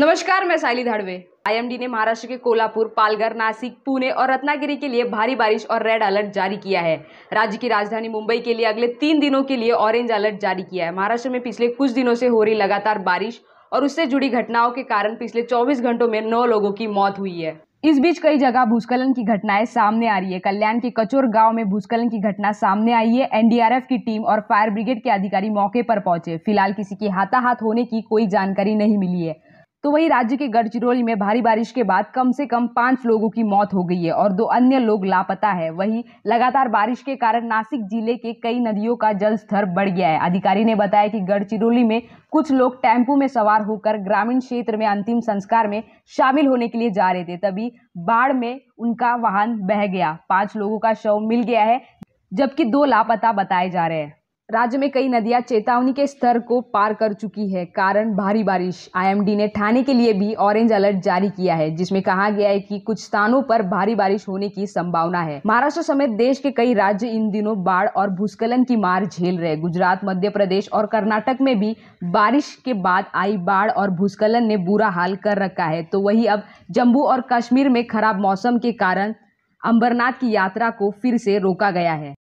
नमस्कार मैं साइली धाड़वे आईएमडी ने महाराष्ट्र के कोल्हापुर पालघर नासिक पुणे और रत्नागिरी के लिए भारी बारिश और रेड अलर्ट जारी किया है राज्य की राजधानी मुंबई के लिए अगले तीन दिनों के लिए ऑरेंज अलर्ट जारी किया है महाराष्ट्र में पिछले कुछ दिनों से हो रही लगातार बारिश और उससे जुड़ी घटनाओं के कारण पिछले चौबीस घंटों में नौ लोगों की मौत हुई है इस बीच कई जगह भूस्खलन की घटनाएं सामने आ रही है कल्याण के कचोर गांव में भूस्खलन की घटना सामने आई है एनडीआरएफ की टीम और फायर ब्रिगेड के अधिकारी मौके पर पहुंचे फिलहाल किसी के हाथाहाथ होने की कोई जानकारी नहीं मिली है तो वही राज्य के गढ़चिरौली में भारी बारिश के बाद कम से कम पांच लोगों की मौत हो गई है और दो अन्य लोग लापता है वही लगातार बारिश के कारण नासिक जिले के कई नदियों का जल स्तर बढ़ गया है अधिकारी ने बताया कि गढ़चिरौली में कुछ लोग टेम्पू में सवार होकर ग्रामीण क्षेत्र में अंतिम संस्कार में शामिल होने के लिए जा रहे थे तभी बाढ़ में उनका वाहन बह गया पांच लोगों का शव मिल गया है जबकि दो लापता बताए जा रहे हैं राज्य में कई नदियां चेतावनी के स्तर को पार कर चुकी है कारण भारी बारिश आईएमडी ने ठाणे के लिए भी ऑरेंज अलर्ट जारी किया है जिसमें कहा गया है कि कुछ स्थानों पर भारी बारिश होने की संभावना है महाराष्ट्र समेत देश के कई राज्य इन दिनों बाढ़ और भूस्खलन की मार झेल रहे गुजरात मध्य प्रदेश और कर्नाटक में भी बारिश के बाद आई बाढ़ और भूस्खलन ने बुरा हाल कर रखा है तो वही अब जम्मू और कश्मीर में खराब मौसम के कारण अम्बरनाथ की यात्रा को फिर से रोका गया है